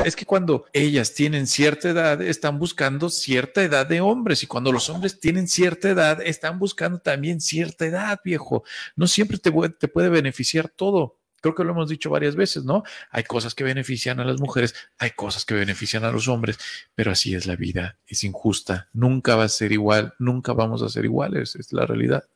Es que cuando ellas tienen cierta edad, están buscando cierta edad de hombres y cuando los hombres tienen cierta edad, están buscando también cierta edad, viejo. No siempre te, te puede beneficiar todo. Creo que lo hemos dicho varias veces, ¿no? Hay cosas que benefician a las mujeres, hay cosas que benefician a los hombres, pero así es la vida, es injusta, nunca va a ser igual, nunca vamos a ser iguales, es la realidad.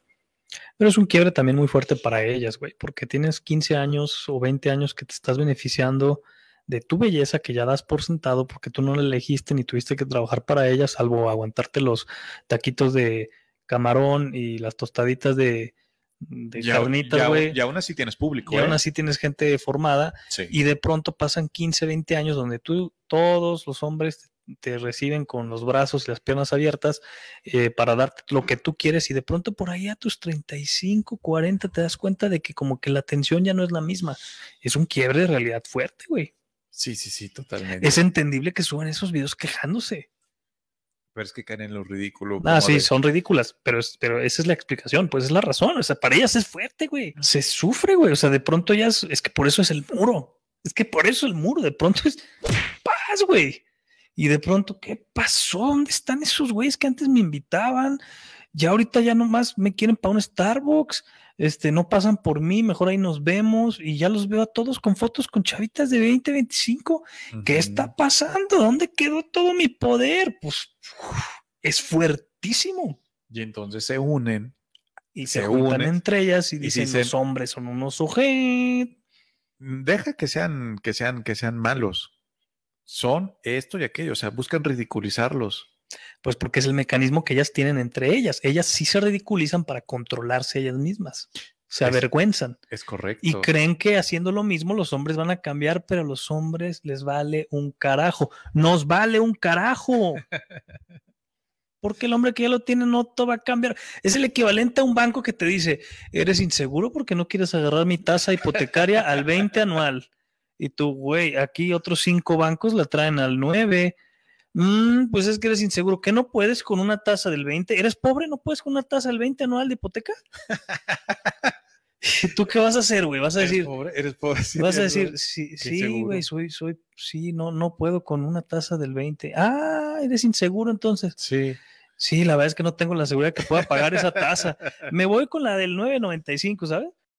Pero es un quiebre también muy fuerte para ellas, güey, porque tienes 15 años o 20 años que te estás beneficiando de tu belleza que ya das por sentado porque tú no la elegiste ni tuviste que trabajar para ella, salvo aguantarte los taquitos de camarón y las tostaditas de, de ya, güey. Y aún así tienes público. Y aún ¿eh? así tienes gente formada. Y de pronto pasan 15, 20 años donde tú, todos los hombres te reciben con los brazos y las piernas abiertas eh, para darte lo que tú quieres y de pronto por ahí a tus 35, 40 te das cuenta de que como que la atención ya no es la misma. Es un quiebre de realidad fuerte, güey. Sí, sí, sí, totalmente. Es entendible que suban esos videos quejándose. Pero es que caen en lo ridículo. Ah, sí, son ridículas, pero, pero esa es la explicación, pues es la razón. O sea, para ellas es fuerte, güey. Se sufre, güey. O sea, de pronto ya es que por eso es el muro. Es que por eso el muro, de pronto es paz, güey. Y de pronto, ¿qué pasó? ¿Dónde están esos güeyes que antes me invitaban? ya ahorita ya nomás me quieren para un Starbucks, este, no pasan por mí, mejor ahí nos vemos y ya los veo a todos con fotos con chavitas de 20, 25. ¿Qué está pasando? ¿Dónde quedó todo mi poder? Pues es fuertísimo. Y entonces se unen. Y se, juntan entre ellas y dicen, los hombres son unos sujetos. Deja que sean, que sean, que sean malos. Son esto y aquello, o sea, buscan ridiculizarlos pues porque es el mecanismo que ellas tienen entre ellas. Ellas sí se ridiculizan para controlarse ellas mismas. Se avergüenzan. Es correcto. Y creen que haciendo lo mismo los hombres van a cambiar, pero a los hombres les vale un carajo. Nos vale un carajo. porque el hombre que ya lo tiene no te va a cambiar. Es el equivalente a un banco que te dice, eres inseguro porque no quieres agarrar mi tasa hipotecaria al 20 anual. Y tú, güey, aquí otros cinco bancos la traen al 9 Mm, pues es que eres inseguro, que no puedes con una tasa del 20, eres pobre, no puedes con una tasa del 20 anual de hipoteca. ¿Tú qué vas a hacer, güey? Vas a decir. pobre, eres pobre. vas a decir, sí, güey, soy, soy, sí, no, no puedo con una tasa del 20. Ah, eres inseguro entonces. Sí. Sí, la verdad es que no tengo la seguridad que pueda pagar esa tasa. Me voy con la del 9.95, ¿sabes?